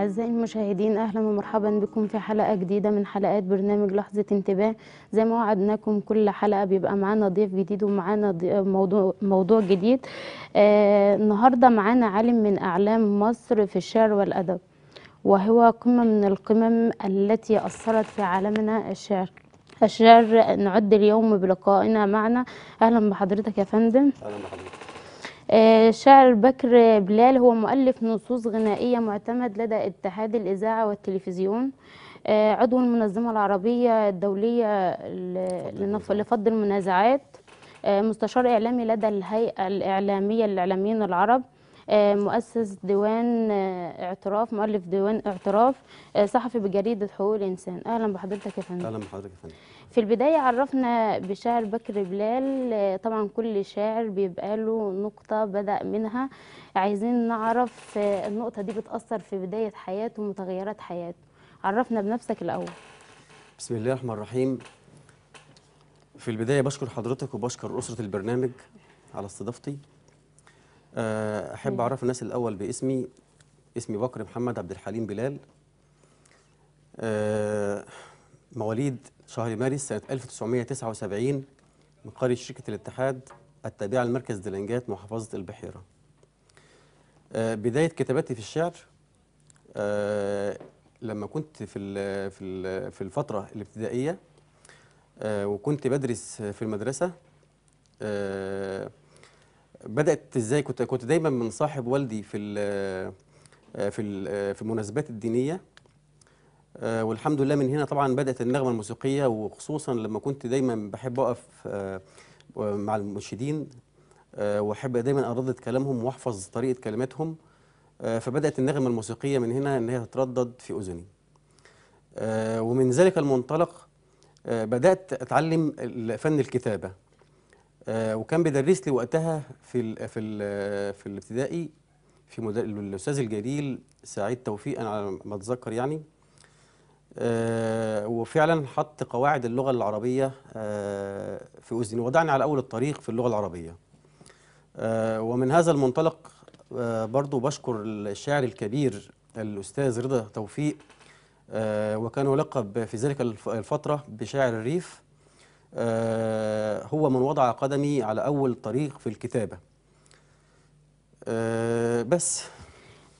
أعزائي المشاهدين أهلا ومرحبا بكم في حلقة جديدة من حلقات برنامج لحظة انتباه زي ما وعدناكم كل حلقة بيبقى معانا ضيف جديد ومعانا موضوع, موضوع جديد آه النهاردة معانا عالم من أعلام مصر في الشعر والأدب وهو قمة من القمم التي أثرت في عالمنا الشعر الشعر نعد اليوم بلقائنا معنا أهلا بحضرتك يا فندم أهلا بحضرتك آه، شعر بكر بلال هو مؤلف نصوص غنائية معتمد لدى اتحاد الإذاعة والتلفزيون آه، عضو المنظمة العربية الدولية لفض المنازعات آه، مستشار إعلامي لدى الهيئة الإعلامية للإعلاميين العرب آه، مؤسس ديوان آه، اعتراف مؤلف ديوان اعتراف آه، صحفي بجريدة حقوق الإنسان أهلا بحضرتك يا فندم أهلا بحضرتك يا فندم في البداية عرفنا بشاعر بكر بلال طبعا كل شاعر بيبقى له نقطة بدأ منها عايزين نعرف النقطة دي بتأثر في بداية حياته ومتغيرات حياته عرفنا بنفسك الأول بسم الله الرحمن الرحيم في البداية بشكر حضرتك وبشكر أسرة البرنامج على استضافتي آه، احب اعرف الناس الاول باسمي اسمي بكر محمد عبد الحليم بلال آه، مواليد شهر مارس سنه 1979 من قريه شركه الاتحاد التابعه لمركز دلنجات محافظه البحيره آه، بدايه كتاباتي في الشعر لما كنت في ال في ال في الفتره الابتدائيه وكنت بدرس في المدرسه بدات ازاي كنت كنت دايما من صاحب والدي في ال آه، في ال آه، في المناسبات الدينيه آه، والحمد لله من هنا طبعا بدات النغمه الموسيقيه وخصوصا لما كنت دايما بحب اقف مع المرشدين واحب دايما اردد كلامهم واحفظ طريقه كلماتهم فبدات النغمه الموسيقيه من هنا ان هي تتردد في اذني ومن ذلك المنطلق بدات اتعلم فن الكتابه آه، وكان بيدرس لي وقتها في الـ في الـ في الابتدائي في الاستاذ الجليل سعيد توفيق انا على ما اتذكر يعني آه، وفعلا حط قواعد اللغه العربيه آه، في اذني وضعني على اول الطريق في اللغه العربيه ومن هذا المنطلق برضو بشكر الشاعر الكبير الاستاذ رضا توفيق وكان يلقب في ذلك الفتره بشاعر الريف آه، هو من وضع قدمي على أول طريق في الكتابة آه، بس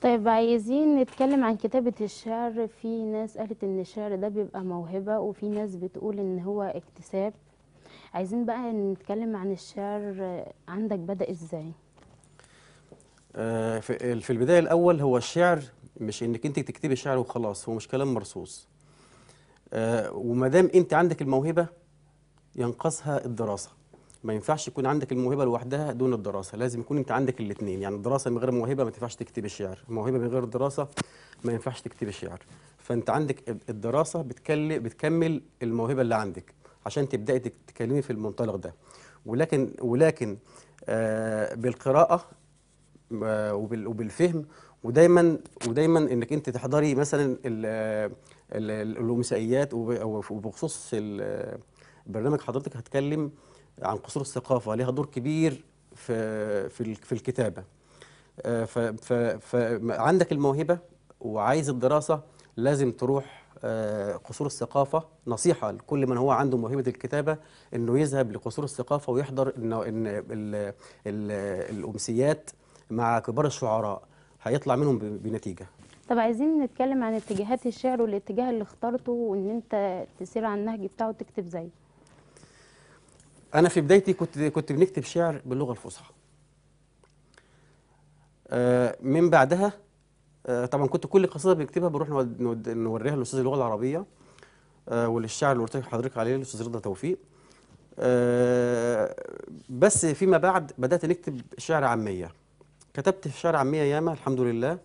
طيب عايزين نتكلم عن كتابة الشعر في ناس قالت ان الشعر ده بيبقى موهبة وفي ناس بتقول ان هو اكتساب عايزين بقى نتكلم عن الشعر عندك بدأ ازاي آه، في البداية الأول هو الشعر مش انك انت تكتبي شعر وخلاص هو مش كلام مرصوص وما دام انت عندك الموهبة ينقصها الدراسه ما ينفعش يكون عندك الموهبه لوحدها دون الدراسه لازم يكون انت عندك الاثنين يعني الدراسه من غير موهبه ما تنفعش تكتب الشعر موهبه من غير دراسه ما ينفعش تكتب الشعر فانت عندك الدراسه بتكل... بتكمل الموهبه اللي عندك عشان تبداي تتكلمي في المنطلق ده ولكن ولكن آه بالقراءه آه وبال... وبالفهم ودايما ودايما انك انت تحضري مثلا ال... ال... الامسائيات وبخصوص برنامج حضرتك هتكلم عن قصور الثقافه ليها دور كبير في في في الكتابه آه، فعندك الموهبه وعايز الدراسه لازم تروح آه، قصور الثقافه نصيحه لكل من هو عنده موهبه الكتابه انه يذهب لقصور الثقافه ويحضر إن ان الامسيات مع كبار الشعراء هيطلع منهم بنتيجه طب عايزين نتكلم عن اتجاهات الشعر والاتجاه اللي اخترته وان انت تسير على النهج بتاعه وتكتب زيه انا في بدايتي كنت كنت بنكتب شعر باللغه الفصحى آه، من بعدها آه، طبعا كنت كل قصيده بنكتبها بنروح نوريها لاستاذ اللغه العربيه آه، وللشعر اللي قلت حضرتك عليه الاستاذ رضا توفيق بس فيما بعد بدات نكتب شعر عاميه كتبت في شعر عاميه ياما الحمد لله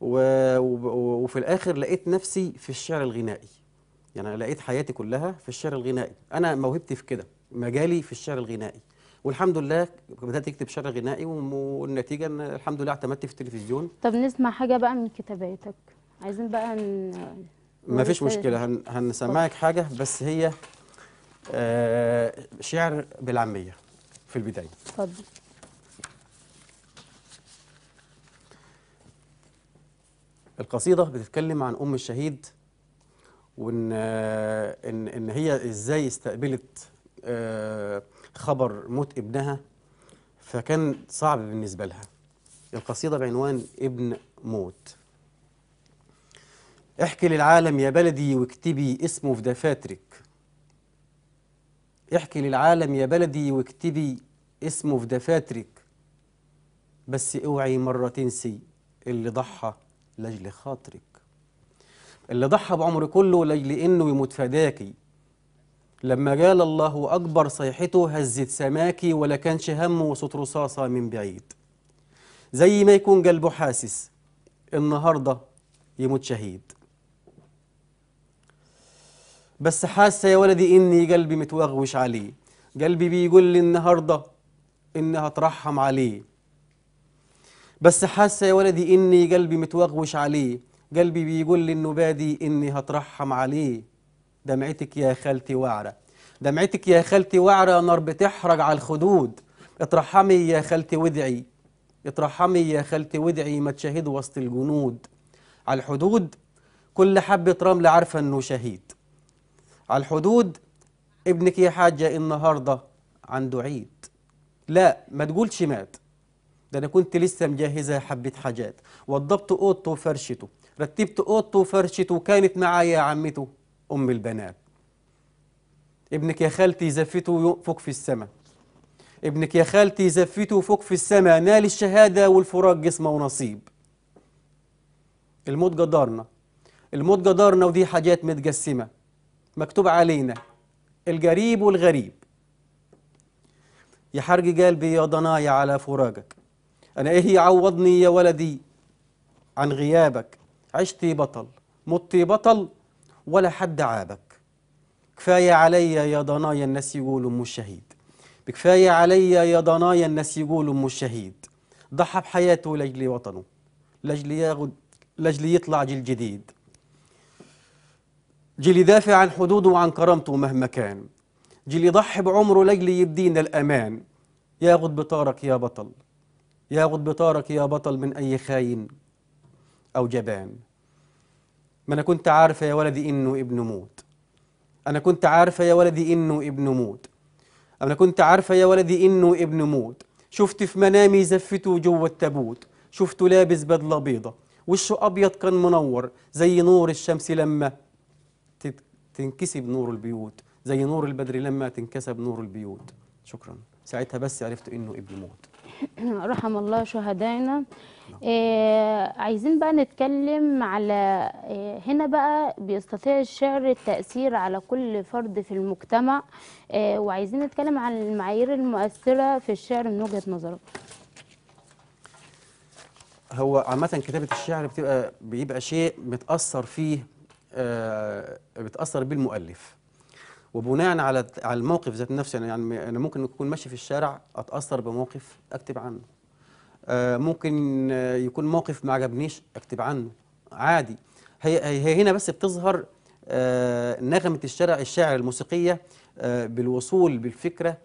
وفي الاخر لقيت نفسي في الشعر الغنائي يعني لقيت حياتي كلها في الشعر الغنائي انا موهبتي في كده مجالي في الشعر الغنائي والحمد لله بدات اكتب شعر غنائي والنتيجه ان الحمد لله اعتمدت في التلفزيون طب نسمع حاجه بقى من كتاباتك عايزين بقى ن... ما فيش مشكله هن... هنسمعك حاجه بس هي آه شعر بالعاميه في البدايه اتفضل القصيده بتتكلم عن ام الشهيد وان آه، ان ان هي ازاي استقبلت آه، خبر موت ابنها فكان صعب بالنسبة لها القصيدة بعنوان ابن موت احكي للعالم يا بلدي واكتبي اسمه في دفاترك احكي للعالم يا بلدي واكتبي اسمه في دفاترك بس اوعي مرة تنسي اللي ضحى لأجل خاطرك اللي ضحى بعمر كله لأجل إنه يموت فداكي لما قال الله أكبر صيحته هزت سماكي ولا كانش همه صوت رصاصة من بعيد زي ما يكون قلبه حاسس النهاردة يموت شهيد بس حاسة يا ولدي إني قلبي متوغوش عليه قلبي بيقول لي النهاردة إني هترحم عليه بس حاسة يا ولدي إني قلبي متوغوش عليه قلبي بيقول لي بادي إني هترحم عليه دمعتك يا خالتي وعرة دمعتك يا خالتي وعرة نار بتحرج على الخدود اترحمي يا خالتي وادعي اترحمي يا خالتي وادعي ما تشاهد وسط الجنود على الحدود كل حبة رمل عارفة انه شهيد على الحدود ابنك يا حاجة النهاردة عنده عيد لا ما تقولش مات ده انا كنت لسه مجهزه حبه حاجات وضبت اوضته وفرشته رتبت اوضته وفرشته وكانت معايا عمته أم البنات ابنك يا خالتي زفته فوق في السماء ابنك يا خالتي زفته فوق في السماء نال الشهادة والفراق جسمه ونصيب الموت جدارنا الموت جدارنا ودي حاجات متجسمة مكتوب علينا الجريب والغريب يا حرج قلبي يا ضنايا على فراقك أنا إيه يعوضني يا ولدي عن غيابك عشتي بطل متي بطل ولا حد عابك كفاية عليا يا ضنايا الناس يقولوا أم الشهيد بكفاية عليا يا ضنايا الناس يقولوا أم الشهيد ضحى بحياته لأجل وطنه لأجل ياخد لأجل يطلع جيل جديد جيل يدافع عن حدوده وعن كرامته مهما كان جيل يضحي بعمره لأجل يدينا الأمان ياخد بطارك يا بطل ياخد بطارك يا بطل من أي خاين أو جبان ما أنا كنت عارفة يا ولدي إنه ابن موت أنا كنت عارفة يا ولدي إنه ابن موت أنا كنت عارفة يا ولدي إنه ابن موت شفت في منامي زفته جوا التابوت شفته لابس بدلة بيضة وشه أبيض كان منور زي نور الشمس لما تنكسب نور البيوت زي نور البدر لما تنكسب نور البيوت شكرا ساعتها بس عرفت إنه ابن موت رحم الله شهدائنا نعم. آه عايزين بقى نتكلم على آه هنا بقى بيستطيع الشعر التأثير على كل فرد في المجتمع آه وعايزين نتكلم عن المعايير المؤثرة في الشعر من وجهة نظرك هو عامة كتابة الشعر بتبقى بيبقى شيء متأثر فيه آه بتأثر بيه المؤلف وبناء على على الموقف ذات نفسه يعني انا ممكن اكون ماشي في الشارع اتاثر بموقف اكتب عنه آه، ممكن آه، يكون موقف ما عجبنيش اكتب عنه عادي هي, هي هنا بس بتظهر آه، نغمة الشرع الشعر الموسيقية بالوصول بالفكرة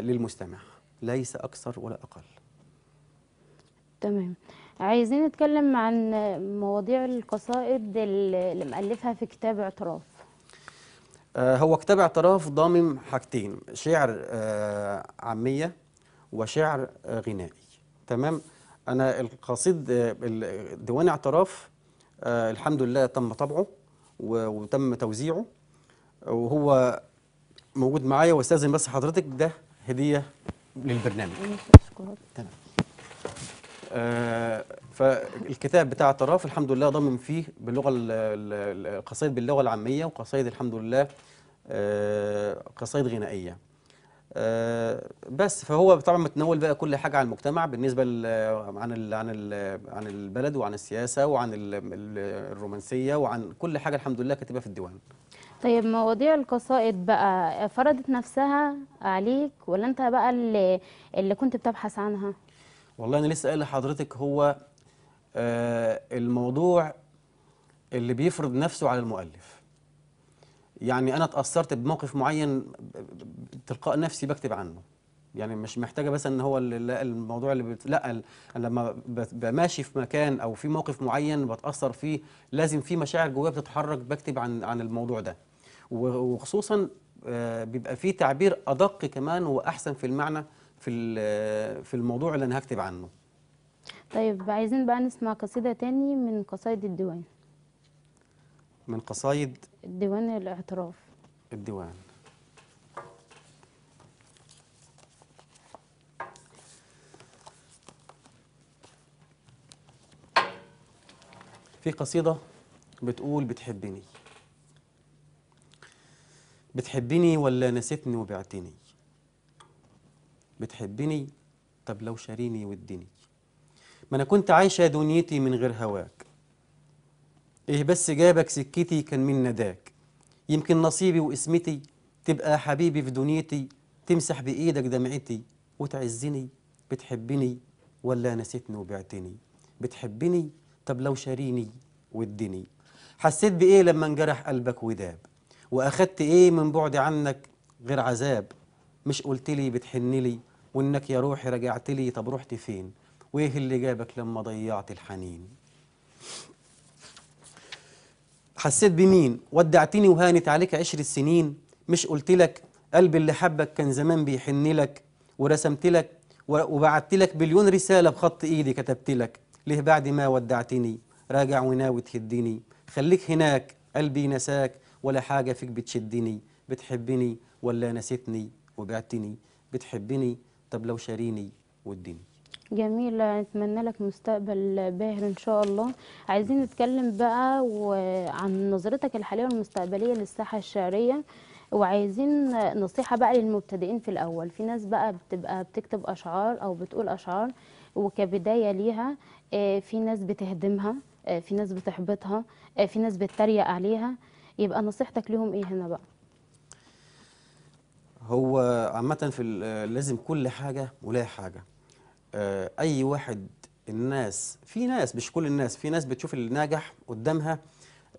للمستمع ليس أكثر ولا أقل تمام عايزين نتكلم عن مواضيع القصائد اللي مألفها في كتاب اعتراف هو كتاب اعتراف ضامن حاجتين شعر عامية وشعر غنائي تمام انا القصيد ديوان اعتراف آه، الحمد لله تم طبعه وتم توزيعه وهو موجود معايا واستاذن بس حضرتك ده هديه للبرنامج تمام آه فالكتاب بتاع اعتراف الحمد لله ضمن فيه باللغه القصائد باللغه العاميه وقصائد الحمد لله آه قصائد غنائيه آه، بس فهو طبعا متناول بقى كل حاجه عن المجتمع بالنسبه عن الـ عن الـ عن البلد وعن السياسه وعن الرومانسيه وعن كل حاجه الحمد لله كاتبها في الديوان طيب مواضيع القصائد بقى فرضت نفسها عليك ولا انت بقى اللي, اللي كنت بتبحث عنها والله انا لسه قايل لحضرتك هو آه الموضوع اللي بيفرض نفسه على المؤلف يعني انا اتاثرت بموقف معين تلقاء نفسي بكتب عنه يعني مش محتاجه بس ان هو الموضوع اللي بت... لا لما بماشي في مكان او في موقف معين بتاثر فيه لازم في مشاعر جوايا بتتحرك بكتب عن عن الموضوع ده وخصوصا آه، بيبقى في تعبير ادق كمان واحسن في المعنى في في الموضوع اللي انا هكتب عنه طيب عايزين بقى نسمع قصيده تاني من قصايد الديوان من قصايد الديوان الاعتراف الديوان في قصيدة بتقول بتحبني بتحبني ولا نسيتني وبعتني بتحبني طب لو شاريني ودني ما انا كنت عايشة دنيتي من غير هواك إيه بس جابك سكتي كان من نداك يمكن نصيبي واسمتي تبقى حبيبي في دنيتي تمسح بإيدك دمعتي وتعزني بتحبني ولا نسيتني وبعتني بتحبني طب لو شاريني والدني حسيت بإيه لما انجرح قلبك وداب وأخدت إيه من بعد عنك غير عذاب مش قلتلي بتحنلي وإنك يا روحي رجعتلي طب رحت فين وإيه اللي جابك لما ضيعت الحنين حسيت بمين ودعتني وهانت عليك عشر السنين مش قلت لك قلبي اللي حبك كان زمان بيحن لك ورسمت لك وبعت لك بليون رسالة بخط إيدي كتبت لك ليه بعد ما ودعتني راجع وناوي تهدني خليك هناك قلبي نساك ولا حاجة فيك بتشدني بتحبني ولا نسيتني وبعتني بتحبني طب لو شاريني واديني جميلة نتمنى لك مستقبل باهر ان شاء الله عايزين نتكلم بقى عن نظرتك الحالية والمستقبلية للساحة الشعرية وعايزين نصيحة بقى للمبتدئين في الأول في ناس بقى بتبقى بتكتب أشعار أو بتقول أشعار وكبداية ليها آه، في ناس بتهدمها آه، في ناس بتحبطها آه، في ناس بتتريق عليها يبقى نصيحتك ليهم ايه هنا بقى هو عامة في لازم كل حاجة ولا حاجة آه، اي واحد الناس في ناس مش كل الناس في ناس بتشوف اللي ناجح قدامها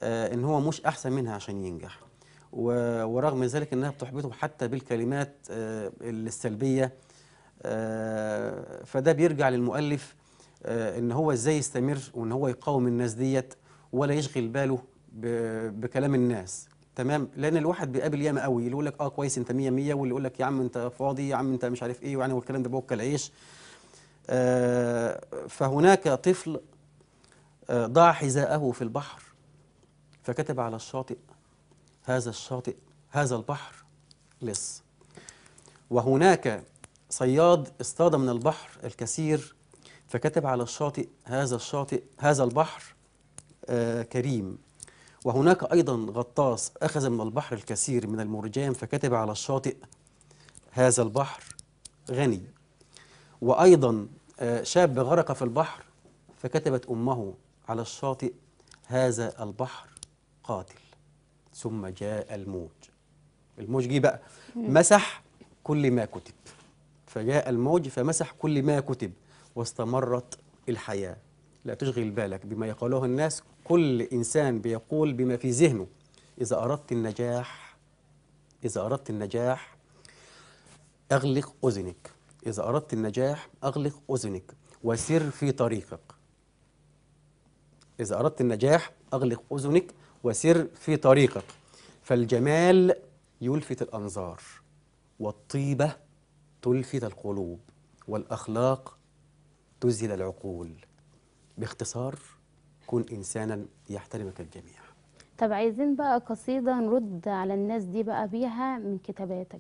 آه، ان هو مش احسن منها عشان ينجح ورغم ذلك انها بتحبطه حتى بالكلمات آه، السلبيه فده بيرجع للمؤلف ان هو ازاي يستمر وان هو يقاوم الناس ديت ولا يشغل باله بكلام الناس تمام لان الواحد بيقابل ياما قوي اللي يقول لك اه كويس انت 100 100 واللي يقول لك يا عم انت فاضي يا عم انت مش عارف ايه يعني والكلام ده بوك العيش آه، فهناك طفل آه، ضع حذاءه في البحر فكتب على الشاطئ هذا الشاطئ هذا البحر لص وهناك صياد اصطاد من البحر الكثير فكتب على الشاطئ هذا الشاطئ هذا البحر آه كريم وهناك أيضا غطاس أخذ من البحر الكثير من المرجان فكتب على الشاطئ هذا البحر غني وأيضا آه، شاب غرق في البحر فكتبت أمه على الشاطئ هذا البحر قاتل ثم جاء الموج الموج جه بقى مسح كل ما كتب فجاء الموج فمسح كل ما كتب واستمرت الحياة لا تشغل بالك بما يقوله الناس كل إنسان بيقول بما في ذهنه إذا أردت النجاح إذا أردت النجاح أغلق أذنك إذا أردت النجاح أغلق أذنك وسر في طريقك إذا أردت النجاح أغلق أذنك وسر في طريقك فالجمال يلفت الأنظار والطيبة تلفت القلوب والأخلاق تزهل العقول باختصار كن إنسانا يحترمك الجميع طب عايزين بقى قصيدة نرد على الناس دي بقى بيها من كتاباتك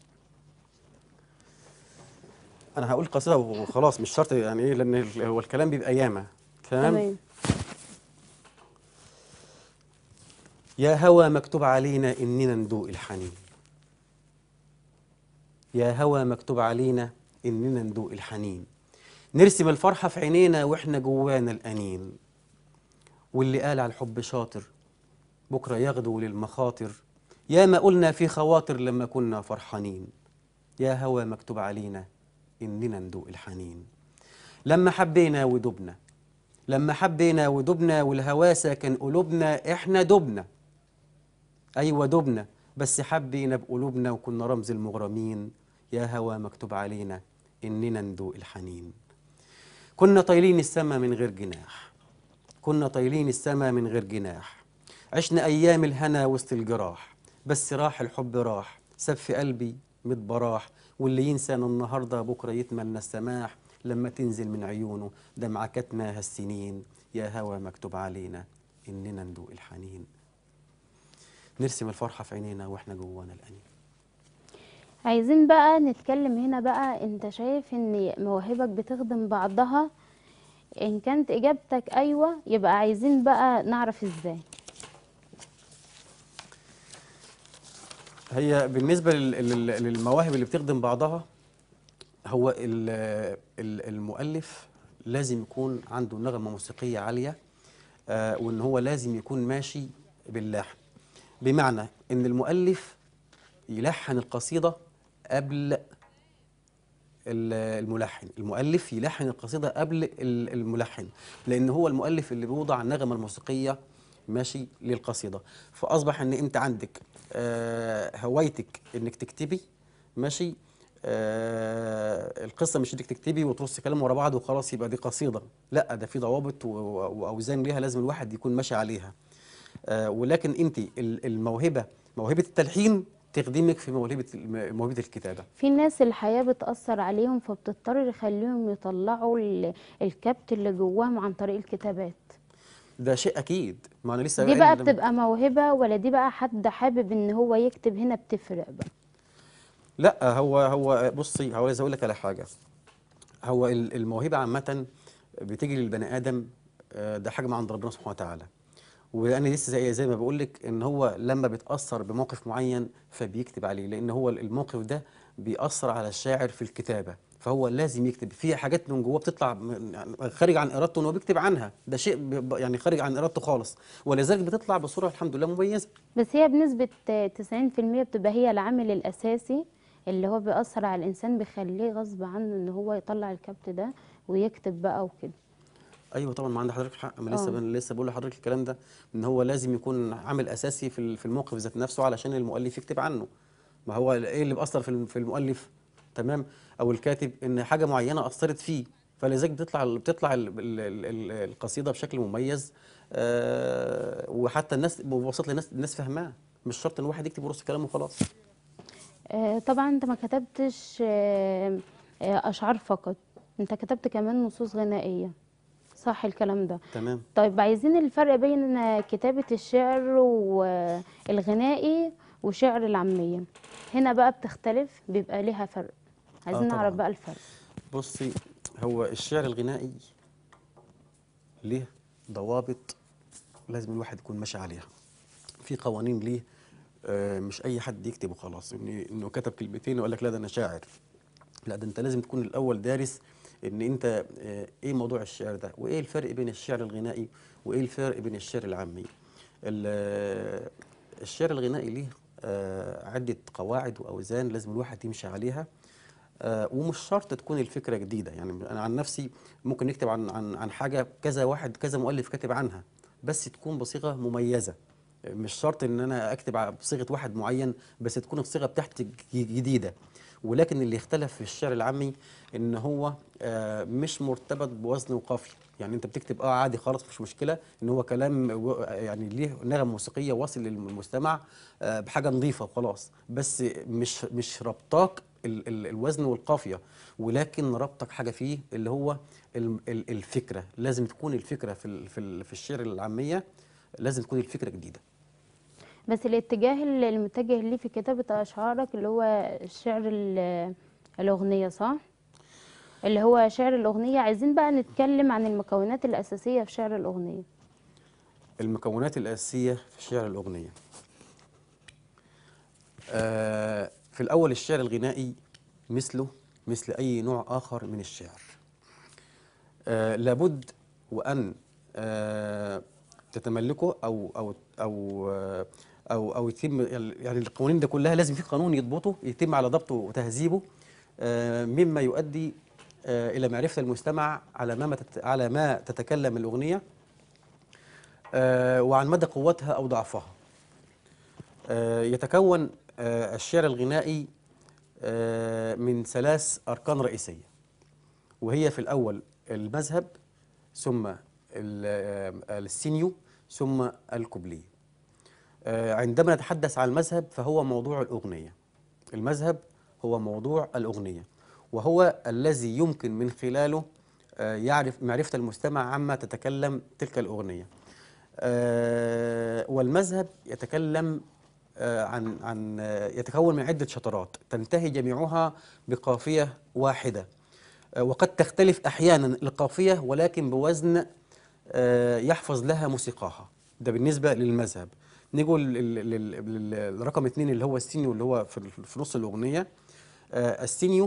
انا هقول قصيده وخلاص مش شرط يعني ايه لان هو الكلام بيبقى ياما تمام يا هوى مكتوب علينا اننا ندوق الحنين يا هوى مكتوب علينا اننا ندوق الحنين نرسم الفرحه في عينينا واحنا جوانا الانين واللي قال على الحب شاطر بكره يغدو للمخاطر ياما قلنا في خواطر لما كنا فرحانين يا هوى مكتوب علينا إننا ندوق الحنين لما حبينا ودبنا لما حبينا ودبنا والهواسة كان قلوبنا إحنا دبنا أيوة دبنا بس حبينا بقلوبنا وكنا رمز المغرمين يا هوا مكتوب علينا إننا ندوق الحنين كنا طايلين السما من غير جناح كنا طايلين السما من غير جناح عشنا أيام الهنا وسط الجراح بس راح الحب راح سب في قلبي متبراح واللي ينسى ان النهارده بكره يتمنى السماح لما تنزل من عيونه دمعه كتماها هالسنين يا هوى مكتوب علينا اننا ندوق الحنين نرسم الفرحه في عينينا واحنا جوانا الانين عايزين بقى نتكلم هنا بقى انت شايف ان مواهبك بتخدم بعضها ان كانت اجابتك ايوه يبقى عايزين بقى نعرف ازاي هي بالنسبه للمواهب اللي بتخدم بعضها هو المؤلف لازم يكون عنده نغمه موسيقيه عاليه آه، وان هو لازم يكون ماشي باللحن بمعنى ان المؤلف يلحن القصيده قبل الملحن المؤلف يلحن القصيده قبل الملحن لان هو المؤلف اللي بيوضع النغمه الموسيقيه ماشي للقصيده فاصبح ان انت عندك آه، هوايتك انك تكتبي ماشي آه القصه مش انك تكتبي وترص كلام ورا بعض وخلاص يبقى دي قصيده لا ده في ضوابط واوزان ليها لازم الواحد يكون ماشي عليها آه ولكن انت الموهبه موهبه التلحين تخدمك في موهبه موهبه الكتابه في ناس الحياه بتاثر عليهم فبتضطر يخليهم يطلعوا الكبت اللي جواهم عن طريق الكتابات ده شيء اكيد ما انا لسه دي بقى بتبقى موهبه ولا دي بقى حد حابب ان هو يكتب هنا بتفرق بقى لا هو هو بصي هو عايز اقول لك على حاجه هو الموهبه عامه بتيجي للبني ادم آه، ده حاجه من عند ربنا سبحانه وتعالى وانا لسه زي زي ما بقول لك ان هو لما بيتاثر بموقف معين فبيكتب عليه لان هو الموقف ده بيأثر على الشاعر في الكتابه فهو لازم يكتب في حاجات من جواه بتطلع يعني خارج عن ارادته ان هو بيكتب عنها ده شيء يعني خارج عن ارادته خالص ولذلك بتطلع بصوره الحمد لله مميزه بس هي بنسبه 90% بتبقى هي العامل الاساسي اللي هو بيأثر على الانسان بيخليه غصب عنه ان هو يطلع الكبت ده ويكتب بقى وكده ايوه طبعا ما عند حضرتك حق انا لسه آه. لسه بقول لحضرتك الكلام ده ان هو لازم يكون عامل اساسي في الموقف ذات نفسه علشان المؤلف يكتب عنه ما هو ايه اللي بيأثر في المؤلف تمام او الكاتب ان حاجه معينه اثرت فيه فلذلك بتطلع بتطلع القصيده بشكل مميز آه، وحتى الناس ببساطه الناس الناس فاهماه مش شرط ان واحد يكتب ورص كلام وخلاص آه، طبعا انت ما كتبتش آه، اشعار فقط انت كتبت كمان نصوص غنائيه صح الكلام ده تمام طيب عايزين الفرق بين كتابه الشعر والغنائي وشعر العاميه هنا بقى بتختلف بيبقى ليها فرق آه، عايزين آه نعرف بقى الفرق بصي هو الشعر الغنائي ليه ضوابط لازم الواحد يكون ماشي عليها في قوانين ليه آه، مش اي حد يكتب وخلاص انه كتب كلمتين وقال لك لا ده انا شاعر لا ده انت لازم تكون الاول دارس ان انت آه، ايه موضوع الشعر ده وايه الفرق بين الشعر الغنائي وايه الفرق بين الشعر العامي الشعر الغنائي ليه عده قواعد واوزان لازم الواحد يمشي عليها آه، ومش شرط تكون الفكره جديده يعني انا عن نفسي ممكن نكتب عن عن عن حاجه كذا واحد كذا مؤلف كاتب عنها بس تكون بصيغه مميزه مش شرط ان انا اكتب بصيغه واحد معين بس تكون الصيغه بتاعتي جديده ولكن اللي اختلف في الشعر العامي ان هو آه، مش مرتبط بوزن وقافيه يعني انت بتكتب اه عادي خالص مش مشكله ان هو كلام يعني ليه نغم موسيقيه واصل للمستمع آه، بحاجه نظيفه وخلاص بس مش مش ربطاك ال ال الوزن والقافيه ولكن ربطك حاجه فيه اللي هو ال ال الفكره لازم تكون الفكره في ال في, ال في الشعر العاميه لازم تكون الفكره جديده بس الاتجاه المتجه ليه في كتابه اشعارك اللي هو الشعر الاغنيه صح اللي هو شعر الاغنيه عايزين بقى نتكلم عن المكونات الاساسيه في شعر الاغنيه المكونات الاساسيه في شعر الاغنيه آه في الأول الشعر الغنائي مثله مثل أي نوع آخر من الشعر آه لابد وأن آه تتملكه أو أو أو آه أو أو يتم يعني القوانين ده كلها لازم في قانون يضبطه يتم على ضبطه وتهذيبه آه مما يؤدي آه إلى معرفة المستمع على ما على ما تتكلم الأغنية آه وعن مدى قوتها أو ضعفها آه، يتكون آه، الشعر الغنائي آه، من ثلاث أركان رئيسية وهي في الأول المذهب ثم السينيو آه، ثم الكوبليه عندما نتحدث عن المذهب فهو موضوع الأغنية المذهب هو موضوع الأغنية وهو الذي يمكن من خلاله يعرف معرفة المستمع عما تتكلم تلك الأغنية والمذهب يتكلم آه، عن عن آه، يتكون من عده شطرات تنتهي جميعها بقافيه واحده آه، وقد تختلف احيانا القافيه ولكن بوزن يحفظ لها موسيقاها ده بالنسبه للمذهب نيجوا للرقم اثنين اللي هو السينيو اللي هو في نص الاغنيه السينيو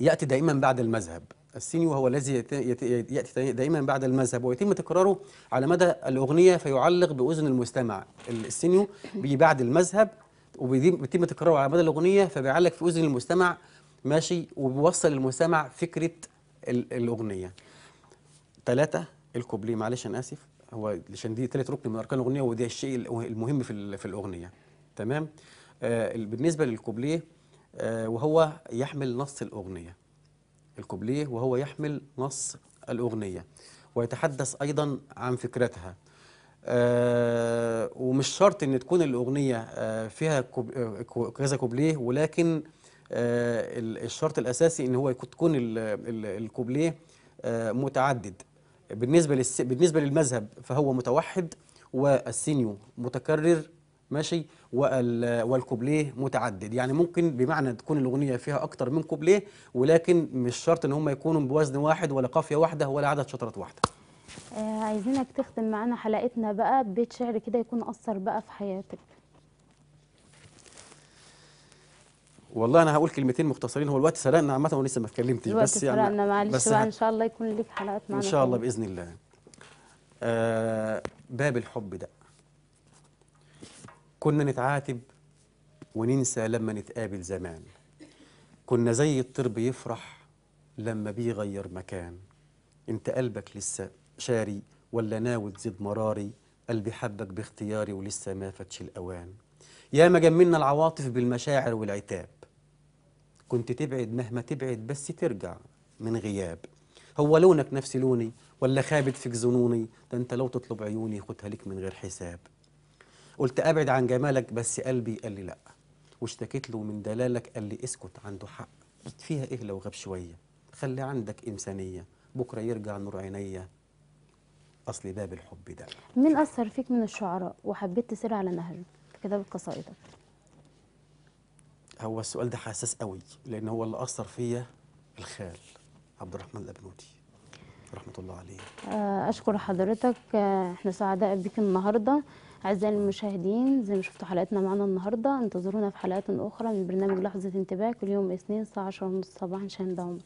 ياتي دائما بعد المذهب السيني وهو الذي يأتي دائما بعد المذهب ويتم تكراره على مدى الأغنية فيعلق بأذن المستمع السينيو بيجي بعد المذهب وبيتم تكراره على مدى الأغنية فبيعلق في أذن المستمع ماشي وبيوصل للمستمع فكرة الأغنية ثلاثة الكوبليه معلش أنا آسف هو عشان دي ثالث ركن من أركان الأغنية وده الشيء المهم في في الأغنية تمام آه بالنسبة للكوبليه آه وهو يحمل نص الأغنية الكوبليه وهو يحمل نص الأغنية ويتحدث أيضا عن فكرتها آه ومش شرط ان تكون الاغنيه آه فيها آه، كذا كوبليه ولكن آه الشرط الاساسي ان هو تكون الكوبليه آه، متعدد بالنسبه بالنسبه للمذهب فهو متوحد والسينيو متكرر ماشي والكوبليه متعدد يعني ممكن بمعنى تكون الاغنيه فيها اكتر من كوبليه ولكن مش شرط ان هم يكونوا بوزن واحد ولا قافيه واحده ولا عدد شطرات واحده آه عايزينك تختم معانا حلقتنا بقى ببيت شعر كده يكون اثر بقى في حياتك والله انا هقول كلمتين مختصرين هو الوقت سرقنا عامه ولسه ما اتكلمتش بس يعني سرقنا معلش بس بقى ان شاء الله يكون ليك حلقات معانا ان شاء الله باذن الله آه باب الحب ده كنا نتعاتب وننسى لما نتقابل زمان كنا زي الطرب يفرح لما بيغير مكان انت قلبك لسه شاري ولا ناوي تزيد مراري قلبي حبك باختياري ولسه ما فاتش الأوان يا ما جملنا العواطف بالمشاعر والعتاب كنت تبعد مهما تبعد بس ترجع من غياب هو لونك نفس لوني ولا خابت فيك ظنوني ده انت لو تطلب عيوني خدها لك من غير حساب قلت ابعد عن جمالك بس قلبي قال لي لا واشتكيت له من دلالك قال لي اسكت عنده حق فيها ايه لو غاب شويه خلي عندك انسانيه بكره يرجع نور عينيا اصل باب الحب ده مين اثر فيك من الشعراء وحبيت تسير على نهجه في كتابه قصائدك هو السؤال ده حساس قوي لان هو اللي اثر فيا الخال عبد الرحمن الابنودي رحمه الله عليه آه، اشكر حضرتك آه، احنا سعداء بيك النهارده أعزائي المشاهدين زي ما شفتوا حلقتنا معانا النهاردة انتظرونا في حلقات أخرى من برنامج لحظة انتباه كل يوم اثنين الساعة 10:30 صباحا شاهين دعومة